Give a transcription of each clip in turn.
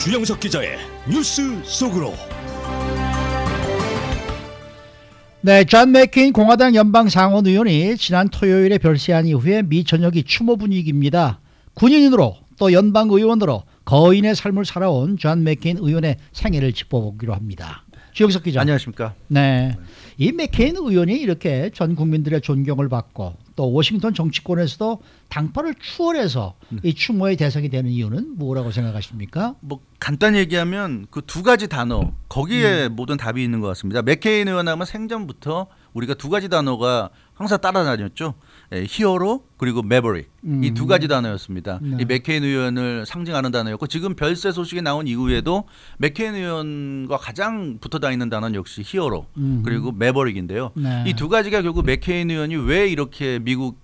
주영석 기자의 뉴스 속으로. 네, 존맥케 공화당 연방 상원 의원이 지난 토요일에 별세한 이후에 미 전역이 추모 분위기입니다. 군인으로 또 연방 의원으로 거인의 삶을 살아온 존맥케 의원의 생애를 짚어보기로 합니다. 주영석 기자. 안녕하십니까. 네. 이 맥케인 의원이 이렇게 전 국민들의 존경을 받고 또 워싱턴 정치권에서도 당파를 추월해서 음. 이 추모의 대상이 되는 이유는 뭐라고 생각하십니까? 뭐 간단히 얘기하면 그 두 가지 단어 거기에 음. 모든 답이 있는 것 같습니다. 맥케인 의원하면 생전부터 우리가 두 가지 단어가 항상 따라다녔죠. 예, 히어로 그리고 매버릭 음. 이두 가지 단어였습니다. 네. 이 맥케인 의원을 상징하는 단어였고 지금 별세 소식이 나온 이후에도 맥케인 의원과 가장 붙어 다니는 단어는 역시 히어로 음. 그리고 매버릭인데요. 네. 이두 가지가 결국 맥케인 의원이 왜 이렇게 미국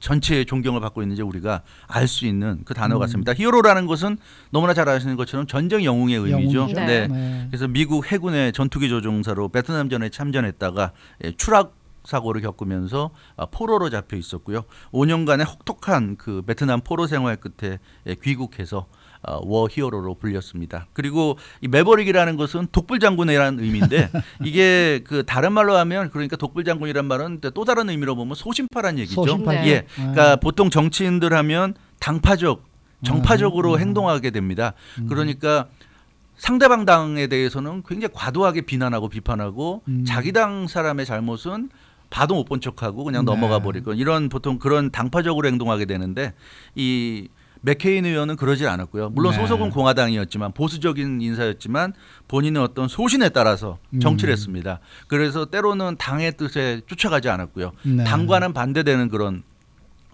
전체의 존경을 받고 있는지 우리가 알 수 있는 그 단어 음. 같습니다. 음. 히어로라는 것은 너무나 잘 아시는 것처럼 전쟁 영웅의 의미죠. 네. 네. 그래서 미국 해군의 전투기 조종사로 베트남전에 참전했다가 예, 추락 사고를 겪으면서 아, 포로로 잡혀 있었고요. 5년간의 혹독한 그 베트남 포로 생활 끝에 예, 귀국해서 아, 워 히어로로 불렸습니다. 그리고 이 매버릭이라는 것은 독불 장군이라는 의미인데 이게 그 다른 말로 하면 그러니까 독불 장군이란 말은 또 다른 의미로 보면 소심파란 얘기죠. 소심파. 예. 네. 그러니까 보통 정치인들 하면 당파적, 정파적으로 음, 음, 음. 행동하게 됩니다. 음. 그러니까 상대방 당에 대해서는 굉장히 과도하게 비난하고 비판하고 음. 자기 당 사람의 잘못은 봐도 못 본 척하고 그냥 네. 넘어가 버리고 이런 보통 그런 당파적으로 행동하게 되는데 이 맥케인 의원은 그러지 않았고요. 물론 네. 소속은 공화당이었지만 보수적인 인사였지만 본인의 어떤 소신에 따라서 음. 정치를 음. 했습니다. 그래서 때로는 당의 뜻에 쫓아가지 않았고요. 네. 당과는 반대되는 그런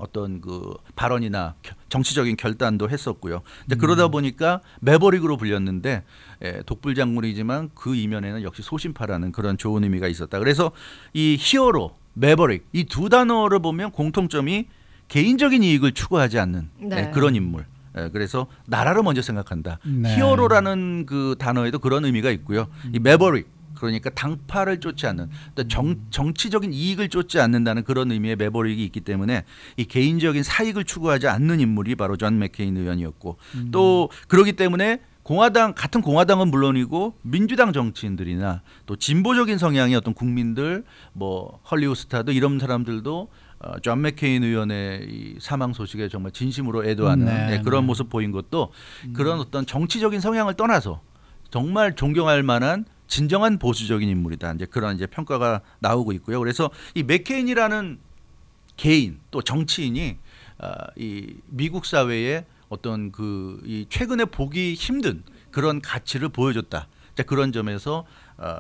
어떤 그 발언이나 정치적인 결단도 했었고요. 근데 음. 그러다 보니까 매버릭으로 불렸는데 예, 독불 장군이지만 그 이면에는 역시 소신파라는 그런 좋은 의미가 있었다. 그래서 이 히어로, 매버릭 이 두 단어를 보면 공통점이 개인적인 이익을 추구하지 않는 예, 네. 예, 그런 인물. 예, 그래서 나라를 먼저 생각한다. 네. 히어로라는 그 단어에도 그런 의미가 있고요. 이 매버릭 그러니까 당파를 쫓지 않는 그러니까 정, 정치적인 이익을 쫓지 않는다는 그런 의미의 매버릭이 있기 때문에 이 개인적인 사익을 추구하지 않는 인물이 바로 존 맥케인 의원이었고 음. 또 그러기 때문에 공화당 같은 공화당은 물론이고 민주당 정치인들이나 또 진보적인 성향의 어떤 국민들 뭐 헐리우드 스타도 이런 사람들도 어, 존 맥케인 의원의 이 사망 소식에 정말 진심으로 애도하는 네, 네, 그런 네. 모습 보인 것도 음. 그런 어떤 정치적인 성향을 떠나서 정말 존경할 만한 진정한 보수적인 인물이다. 이제 그런 이제 평가가 나오고 있고요. 그래서 이 맥케인이라는 개인 또 정치인이 어, 이 미국 사회에 어떤 그이 최근에 보기 힘든 그런 가치를 보여줬다. 자, 그런 점에서 어,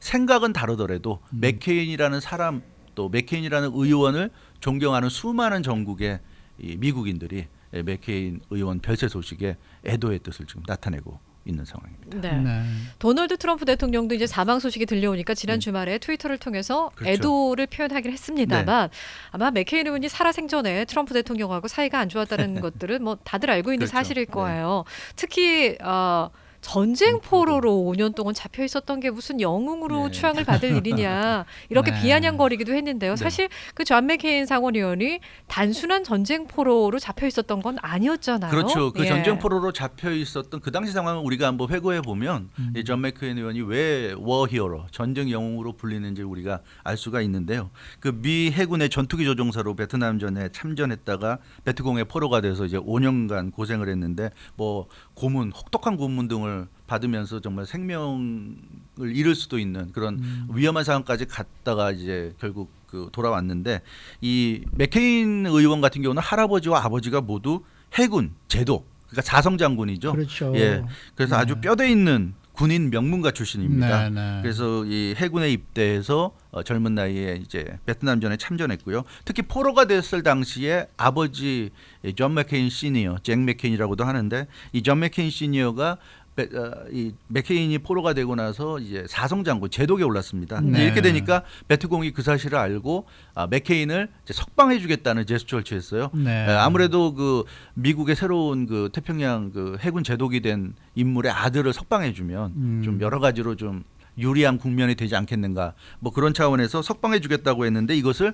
생각은 다르더라도 음. 맥케인이라는 사람 또 맥케인이라는 의원을 존경하는 수많은 전국의 이 미국인들이 예, 맥케인 의원 별세 소식에 애도의 뜻을 지금 나타내고 있는 상황입니다. 네. 네. 도널드 트럼프 대통령도 이제 사망 소식이 들려오니까 지난 음. 주말에 트위터를 통해서 그렇죠. 애도를 표현하기로 했습니다만 네. 아마 맥케인 의원이 살아생전에 트럼프 대통령하고 사이가 안 좋았다는 것들은 뭐 다들 알고 있는 그렇죠. 사실일 네. 거예요. 특히 어, 전쟁 포로로 5년 동안 잡혀 있었던 게 무슨 영웅으로 네. 추앙을 받을 일이냐 이렇게 네. 비아냥거리기도 했는데요. 네. 사실 그 존 맥케인 상원의원이 단순한 전쟁 포로로 잡혀 있었던 건 아니었잖아요. 그렇죠. 그 예. 전쟁 포로로 잡혀 있었던 그 당시 상황을 우리가 한번 회고해 보면 음. 존 맥케인 의원이 왜 워히어로 전쟁 영웅으로 불리는지 우리가 알 수가 있는데요. 그 미 해군의 전투기 조종사로 베트남 전에 참전했다가 베트콩의 포로가 돼서 이제 5년간 고생을 했는데 뭐 고문, 혹독한 고문 등을 받으면서 정말 생명을 잃을 수도 있는 그런 음. 위험한 상황까지 갔다가 이제 결국 그 돌아왔는데 이 맥케인 의원 같은 경우는 할아버지와 아버지가 모두 해군 제도 그러니까 자성 장군이죠. 그렇죠. 예. 그래서 네. 아주 뼈대 있는 군인 명문가 출신입니다. 네네. 네. 그래서 이 해군에 입대해서 어, 젊은 나이에 이제 베트남전에 참전했고요. 특히 포로가 됐을 당시에 아버지 존 맥케인 시니어, 잭 맥케인이라고도 하는데 이 존 맥케인 시니어가 어, 이 맥케인이 포로가 되고 나서 이제 사성장군 제독에 올랐습니다. 네. 이렇게 되니까 베트콩이 그 사실을 알고 아, 맥케인을 이제 석방해주겠다는 제스처를 취했어요. 네. 예, 아무래도 그 미국의 새로운 그 태평양 그 해군 제독이 된 인물의 아들을 석방해주면 음. 좀 여러 가지로 좀 유리한 국면이 되지 않겠는가. 뭐 그런 차원에서 석방해주겠다고 했는데 이것을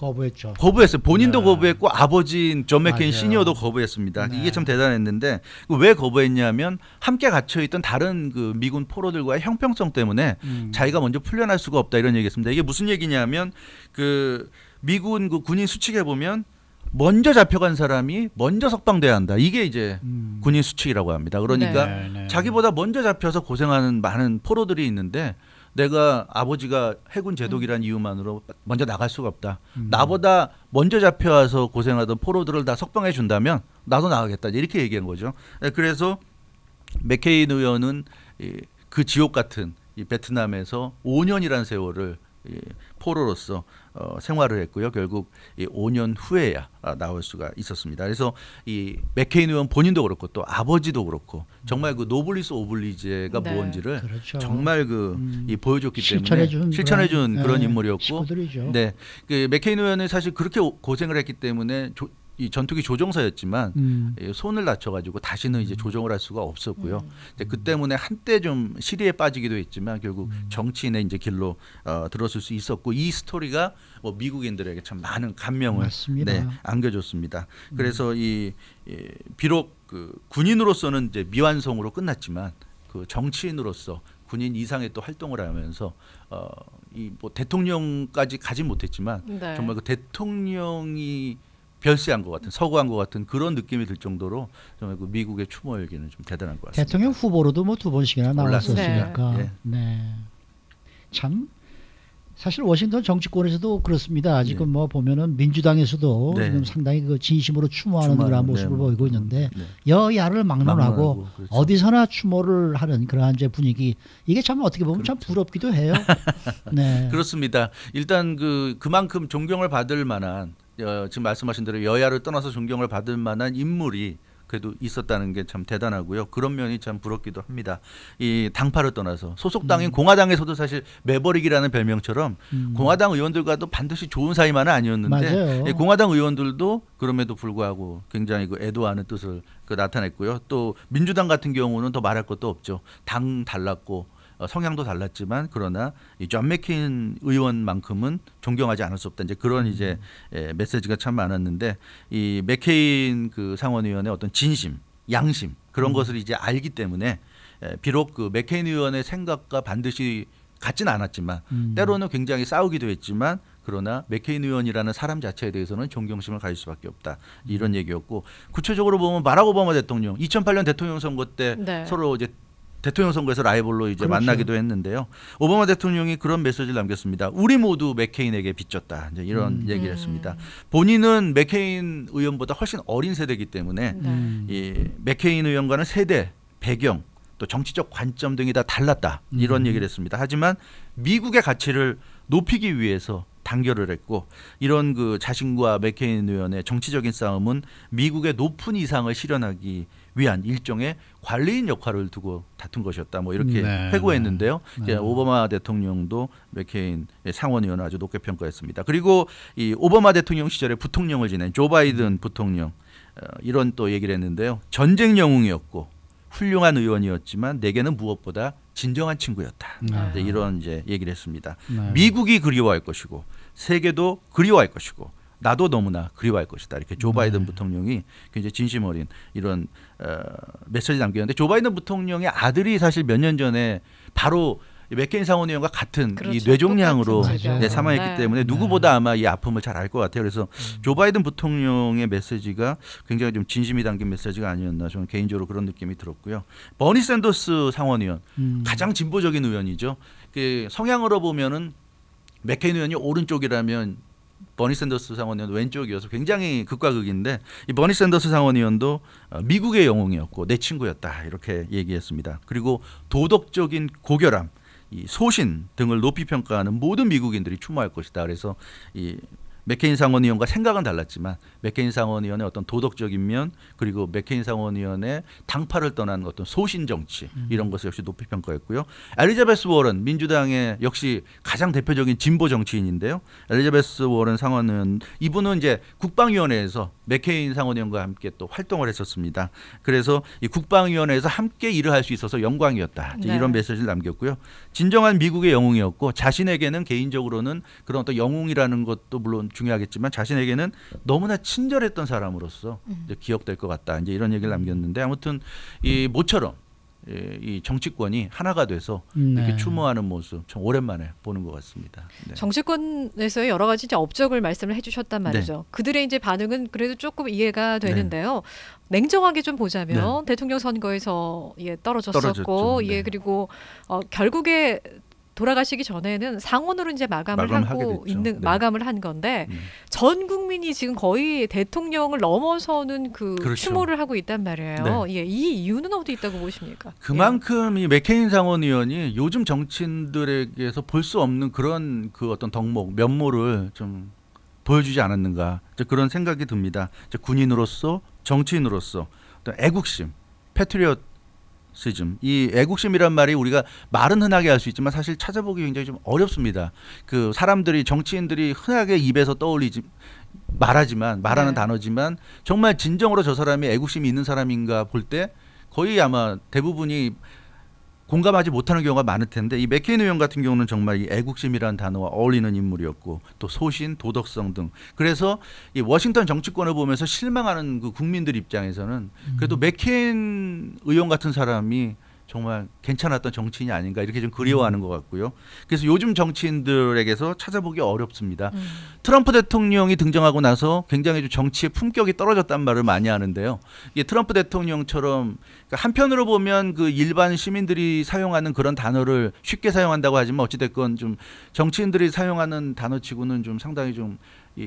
거부했죠. 거부했어요. 본인도 네. 거부했고 아버지인 존 맥케인 시니어도 거부했습니다. 네. 이게 참 대단했는데 그 왜 거부했냐면 함께 갇혀 있던 다른 그 미군 포로들과의 형평성 때문에 음. 자기가 먼저 풀려날 수가 없다 이런 얘기했습니다. 이게 무슨 얘기냐면 그 미군 그 군인 수칙에 보면 먼저 잡혀간 사람이 먼저 석방돼야 한다. 이게 이제 음. 군인 수칙이라고 합니다. 그러니까 네. 네. 자기보다 먼저 잡혀서 고생하는 많은 포로들이 있는데 내가 아버지가 해군 제독이란 이유만으로 먼저 나갈 수가 없다. 음. 나보다 먼저 잡혀와서 고생하던 포로들을 다 석방해 준다면 나도 나가겠다. 이렇게 얘기한 거죠. 예, 그래서 맥케인 의원은 그 지옥 같은 이 베트남에서 5년이라는 세월을 포로로서 어, 생활을 했고요. 결국 이 5년 후에야 아, 나올 수가 있었습니다. 그래서 이 맥케인 의원 본인도 그렇고 또 아버지도 그렇고 정말 그 노블리스 오블리제가 네. 무언지를 그렇죠. 정말 그 음, 이 보여줬기 때문에 실천해 준 그런, 그런, 네, 인물이었고, 네, 그 맥케인 의원은 사실 그렇게 고생을 했기 때문에 조, 이 전투기 조종사였지만 음. 예, 손을 다쳐가지고 다시는 이제 음. 조종을 할 수가 없었고요. 음. 그 때문에 한때 좀 시리에 빠지기도 했지만 결국 음. 정치인의 이제 길로 어, 들었을 수 있었고 이 스토리가 뭐 미국인들에게 참 많은 감명을 네, 안겨줬습니다. 음. 그래서 이, 이 비록 그 군인으로서는 이제 미완성으로 끝났지만 그 정치인으로서 군인 이상의 또 활동을 하면서 어, 이뭐 대통령까지 가지 못했지만 네. 정말 그 대통령이 별세한 것 같은 서구한 것 같은 그런 느낌이 들 정도로 정말 그 미국의 추모 열기는 좀 대단한 것 같습니다. 대통령 후보로도 뭐 두 번씩이나 나왔었으니까. 네. 네. 참 사실 워싱턴 정치권에서도 그렇습니다. 지금 네. 뭐 보면은 민주당에서도 네. 지금 상당히 그 진심으로 추모하는 추모 그런 모습을 네. 뭐 보이고 있는데 네. 여야를 막론하고 그렇죠. 어디서나 추모를 하는 그러한 이제 분위기 이게 참 어떻게 보면 그렇죠. 참 부럽기도 해요. 네. 그렇습니다. 일단 그 그만큼 존경을 받을 만한 어, 지금 말씀하신 대로 여야를 떠나서 존경을 받을 만한 인물이 그래도 있었다는 게 참 대단하고요. 그런 면이 참 부럽기도 합니다. 이 당파를 떠나서 소속당인 음. 공화당에서도 사실 매버릭이라는 별명처럼 음. 공화당 의원들과도 반드시 좋은 사이만은 아니었는데 예, 공화당 의원들도 그럼에도 불구하고 굉장히 그 애도하는 뜻을 그 나타냈고요. 또 민주당 같은 경우는 더 말할 것도 없죠. 당 달랐고 어, 성향도 달랐지만 그러나 이존 맥케인 의원만큼은 존경하지 않을 수 없다 이제 그런 이제 음. 예, 메시지가 참 많았는데 이 맥케인 그 상원의원의 어떤 진심, 양심 그런 음. 것을 이제 알기 때문에 예, 비록 그 맥케인 의원의 생각과 반드시 같진 않았지만 음. 때로는 굉장히 싸우기도 했지만 그러나 맥케인 의원이라는 사람 자체에 대해서는 존경심을 가질 수밖에 없다 이런 음. 얘기였고 구체적으로 보면 마라 오바마 대통령 2008년 대통령 선거 때 네. 서로 이제 대통령 선거에서 라이벌로 이제 그렇죠. 만나기도 했는데요. 오바마 대통령이 그런 메시지를 남겼습니다. 우리 모두 맥케인에게 빚졌다. 이제 이런 음. 얘기를 했습니다. 네. 본인은 맥케인 의원보다 훨씬 어린 세대이기 때문에 네. 음. 이 맥케인 의원과는 세대, 배경, 또 정치적 관점 등이 다 달랐다. 이런 음. 얘기를 했습니다. 하지만 미국의 가치를 높이기 위해서 단결을 했고 이런 그 자신과 맥케인 의원의 정치적인 싸움은 미국의 높은 이상을 실현하기 위한 일종의 관리인 역할을 두고 다툰 것이었다. 뭐 이렇게 네. 회고했는데요. 네. 예, 오바마 대통령도 맥케인 상원의원을 아주 높게 평가했습니다. 그리고 이 오바마 대통령 시절에 부통령을 지낸 조 바이든 부통령 어, 이런 또 얘기를 했는데요. 전쟁 영웅이었고 훌륭한 의원이었지만 내게는 무엇보다 진정한 친구였다. 네. 네 이런 이제 얘기를 했습니다. 네. 미국이 그리워할 것이고 세계도 그리워할 것이고 나도 너무나 그리워할 것이다. 이렇게 조 네. 바이든 네. 부통령이 굉장히 진심 어린 이런 어, 메시지 남겼는데 조 바이든 부통령의 아들이 사실 몇 년 전에 바로 맥케인 상원 의원과 같은 그렇죠. 이 뇌종양으로 네, 사망했기 네. 때문에 네. 누구보다 아마 이 아픔을 잘 알 것 같아요. 그래서 음. 조 바이든 부통령의 메시지가 굉장히 좀 진심이 담긴 메시지가 아니었나 저는 개인적으로 그런 느낌이 들었고요. 버니 샌더스 상원 의원 음. 가장 진보적인 의원이죠. 그 성향으로 보면은 맥케인 의원이 오른쪽이라면 버니 샌더스 상원의원 왼쪽이어서 굉장히 극과 극인데 이 버니 샌더스 상원의원도 어, 미국의 영웅이었고 내 친구였다 이렇게 얘기했습니다. 그리고 도덕적인 고결함, 이 소신 등을 높이 평가하는 모든 미국인들이 추모할 것이다. 그래서 이 맥케인 상원의원과 생각은 달랐지만 맥케인 상원의원의 어떤 도덕적인 면 그리고 맥케인 상원의원의 당파를 떠난 어떤 소신 정치 음. 이런 것을 역시 높이 평가했고요. 엘리자베스 워런 민주당의 역시 가장 대표적인 진보 정치인인데요. 엘리자베스 워런 상원의원 이분은 이제 국방위원회에서 맥케인 상원의원과 함께 또 활동을 했었습니다. 그래서 이 국방위원회에서 함께 일을 할 수 있어서 영광이었다 네. 이런 메시지를 남겼고요. 진정한 미국의 영웅이었고 자신에게는 개인적으로는 그런 어떤 영웅이라는 것도 물론 중요하겠지만 자신에게는 너무나 친절했던 사람으로서 음. 기억될 것 같다. 이제 이런 얘기를 남겼는데 아무튼 이 모처럼 예, 이 정치권이 하나가 돼서 네. 이렇게 추모하는 모습 참 오랜만에 보는 것 같습니다. 네. 정치권에서의 여러 가지 이제 업적을 말씀을 해주셨단 말이죠. 네. 그들의 이제 반응은 그래도 조금 이해가 네. 되는데요. 냉정하게 좀 보자면 네. 대통령 선거에서 예 떨어졌었고 예 네. 그리고 어, 결국에 돌아가시기 전에는 상원으로 이제 마감을 하고 있는 네. 마감을 한 건데 음. 전 국민이 지금 거의 대통령을 넘어서는 그 그렇죠. 추모를 하고 있단 말이에요. 네. 예, 이 이유는 어디 있다고 보십니까? 그만큼 예. 이 맥케인 상원 의원이 요즘 정치인들에게서 볼 수 없는 그런 그 어떤 덕목 면모를 좀 보여주지 않았는가 그런 생각이 듭니다. 군인으로서 정치인으로서 애국심, 패트리어 애국시즘. 이 애국심이란 말이 우리가 말은 흔하게 할 수 있지만 사실 찾아보기 굉장히 좀 어렵습니다. 그 사람들이 정치인들이 흔하게 입에서 떠올리지 말하지만 말하는 네. 단어지만 정말 진정으로 저 사람이 애국심이 있는 사람인가 볼 때 거의 아마 대부분이 공감하지 못하는 경우가 많을 텐데 이 맥케인 의원 같은 경우는 정말 이 애국심이라는 단어와 어울리는 인물이었고 또 소신, 도덕성 등 그래서 이 워싱턴 정치권을 보면서 실망하는 그 국민들 입장에서는 그래도 음. 맥케인 의원 같은 사람이 정말 괜찮았던 정치인이 아닌가 이렇게 좀 그리워하는 음. 것 같고요. 그래서 요즘 정치인들에게서 찾아보기 어렵습니다. 음. 트럼프 대통령이 등장하고 나서 굉장히 좀 정치의 품격이 떨어졌다는 말을 많이 하는데요. 이게 트럼프 대통령처럼 그러니까 한편으로 보면 그 일반 시민들이 사용하는 그런 단어를 쉽게 사용한다고 하지만 어찌됐건 좀 정치인들이 사용하는 단어치고는 좀 상당히 좀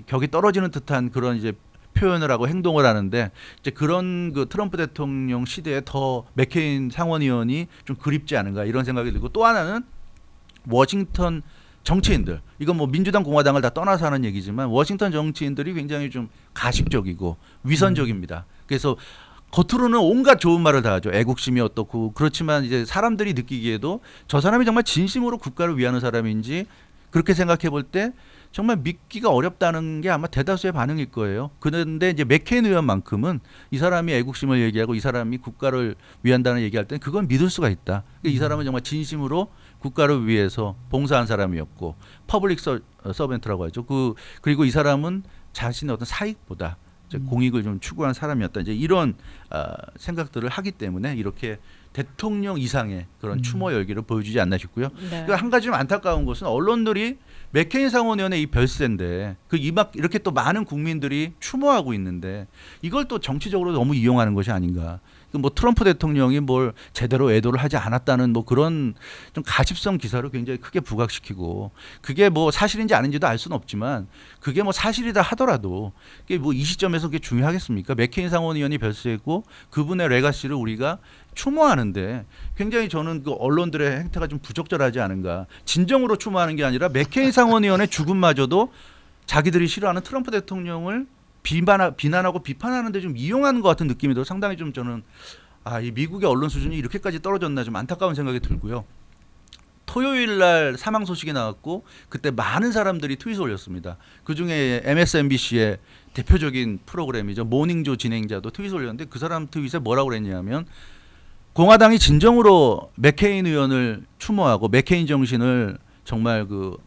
격이 떨어지는 듯한 그런 이제 표현을 하고 행동을 하는데 이제 그런 그 트럼프 대통령 시대에 더 맥케인 상원의원이 좀 그립지 않은가 이런 생각이 들고 또 하나는 워싱턴 정치인들 이건 뭐 민주당 공화당을 다 떠나서 하는 얘기지만 워싱턴 정치인들이 굉장히 좀 가식적이고 위선적입니다. 그래서 겉으로는 온갖 좋은 말을 다 하죠. 애국심이 어떻고 그렇지만 이제 사람들이 느끼기에도 저 사람이 정말 진심으로 국가를 위하는 사람인지 그렇게 생각해 볼 때 정말 믿기가 어렵다는 게 아마 대다수의 반응일 거예요. 그런데 이제 맥케인 의원만큼은 이 사람이 애국심을 얘기하고 이 사람이 국가를 위한다는 얘기할 때는 그건 믿을 수가 있다. 그러니까 음. 이 사람은 정말 진심으로 국가를 위해서 봉사한 사람이었고 퍼블릭 서, 서벤트라고 하죠. 그 그리고 이 사람은 자신의 어떤 사익보다 음. 공익을 좀 추구한 사람이었다. 이제 이런 어, 생각들을 하기 때문에 이렇게 대통령 이상의 그런 음. 추모 열기를 보여주지 않나 싶고요. 네. 그한 그러니까 가지 좀 안타까운 것은 언론들이 맥케인 상원의원의 이 별세인데 그 이막 이렇게 또 많은 국민들이 추모하고 있는데 이걸 또 정치적으로 너무 이용하는 것이 아닌가. 그 뭐 트럼프 대통령이 뭘 제대로 애도를 하지 않았다는 뭐 그런 좀 가십성 기사를 굉장히 크게 부각시키고 그게 뭐 사실인지 아닌지도 알 수는 없지만 그게 뭐 사실이다 하더라도 그게 뭐 이 시점에서 그게 중요하겠습니까? 맥케인 상원의원이 별세했고 그분의 레가시를 우리가 추모하는데 굉장히 저는 그 언론들의 행태가 좀 부적절하지 않은가. 진정으로 추모하는 게 아니라 맥케인 상원의원의 죽음마저도 자기들이 싫어하는 트럼프 대통령을 비만 비난하고 비판하는데 좀 이용하는 것 같은 느낌이 더 상당히 좀 저는 아이 미국의 언론 수준이 이렇게까지 떨어졌나 좀 안타까운 생각이 들고요. 토요일 날 사망 소식이 나왔고 그때 많은 사람들이 트윗을 올렸습니다. 그 중에 MSNBC의 대표적인 프로그램이죠. 모닝조 진행자도 트윗을 올렸는데 그 사람 트윗에 뭐라고 그랬냐면 공화당이 진정으로 맥케인 의원을 추모하고 맥케인 정신을 정말 그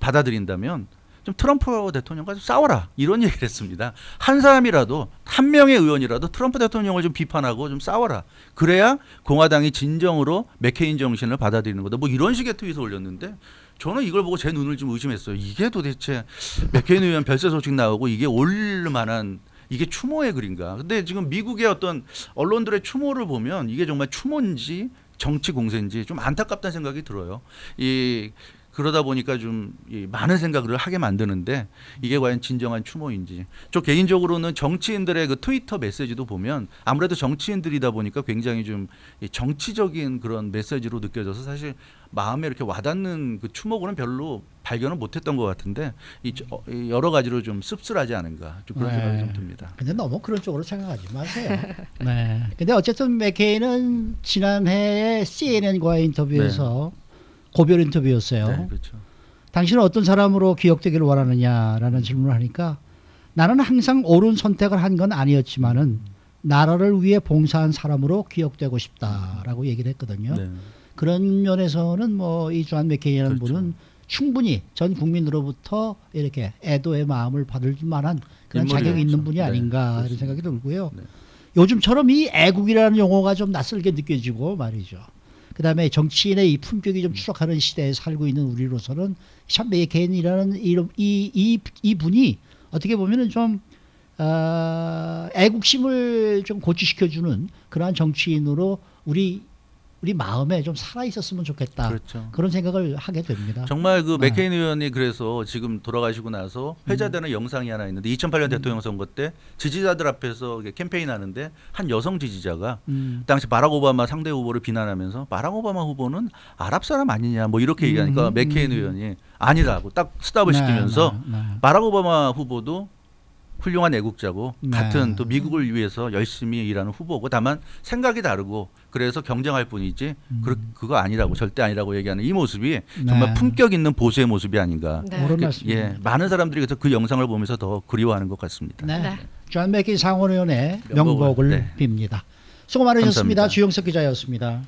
받아들인다면 좀 트럼프 대통령과 좀 싸워라 이런 얘기를 했습니다. 한 사람이라도 한 명의 의원이라도 트럼프 대통령을 좀 비판하고 좀 싸워라. 그래야 공화당이 진정으로 맥케인 정신을 받아들이는 거다. 뭐 이런 식의 트윗을 올렸는데 저는 이걸 보고 제 눈을 좀 의심했어요. 이게 도대체 맥케인 의원 별세 소식 나오고 이게 올 만한 이게 추모의 글인가. 근데 지금 미국의 어떤 언론들의 추모를 보면 이게 정말 추모인지 정치 공세인지 좀 안타깝다는 생각이 들어요. 이 그러다 보니까 좀 많은 생각을 하게 만드는데 이게 과연 진정한 추모인지. 저 개인적으로는 정치인들의 그 트위터 메시지도 보면 아무래도 정치인들이다 보니까 굉장히 좀 정치적인 그런 메시지로 느껴져서 사실 마음에 이렇게 와닿는 그 추모고는 별로 발견을 못했던 것 같은데 어, 이 여러 가지로 좀 씁쓸하지 않은가 좀 그런 네. 생각이 좀 듭니다. 근데 너무 그런 쪽으로 생각하지 마세요. 네. 근데 어쨌든 맥케인은 지난해에 CNN과의 인터뷰에서 네. 고별 인터뷰였어요. 네, 그렇죠. 당신은 어떤 사람으로 기억되기를 원하느냐라는 질문을 하니까 나는 항상 옳은 선택을 한 건 아니었지만은 나라를 위해 봉사한 사람으로 기억되고 싶다라고 얘기를 했거든요. 네. 그런 면에서는 뭐 이주한 맥케이라는 그렇죠. 분은 충분히 전 국민으로부터 이렇게 애도의 마음을 받을 만한 그런 자격이 있는 분이 네, 아닌가 네. 이런 생각이 들고요. 네. 요즘처럼 이 애국이라는 용어가 좀 낯설게 느껴지고 말이죠. 그다음에 정치인의 이 품격이 좀 음. 추락하는 시대에 살고 있는 우리로서는 참메이인이라는 이름 이이 이분이 어떻게 보면은 좀 어, 애국심을 좀 고취시켜주는 그러한 정치인으로 우리 우리 마음에 좀 살아 있었으면 좋겠다. 그렇죠. 그런 생각을 하게 됩니다. 정말 그 네. 맥케인 네. 의원이 그래서 지금 돌아가시고 나서 회자되는 음. 영상이 하나 있는데 2008년 음. 대통령 선거 때 지지자들 앞에서 캠페인 하는데 한 여성 지지자가 음. 그 당시 바락 오바마 상대 후보를 비난하면서 바락 오바마 후보는 아랍 사람 아니냐 뭐 이렇게 얘기하니까 음. 맥케인 의원이 아니라고 딱 스탑을 네, 시키면서 네, 네. 바락 오바마 후보도 훌륭한 애국자고 네. 같은 또 미국을 위해서 열심히 일하는 후보고 다만 생각이 다르고 그래서 경쟁할 뿐이지 음. 그, 그거 아니라고 절대 아니라고 얘기하는 이 모습이 네. 정말 품격 있는 보수의 모습이 아닌가. 네. 그, 예, 많은 사람들이 그래서 그 영상을 보면서 더 그리워하는 것 같습니다. 네. 네. 존 맥기 상원의원의 명복을 네. 빕니다. 수고 많으셨습니다. 감사합니다. 주영석 기자였습니다.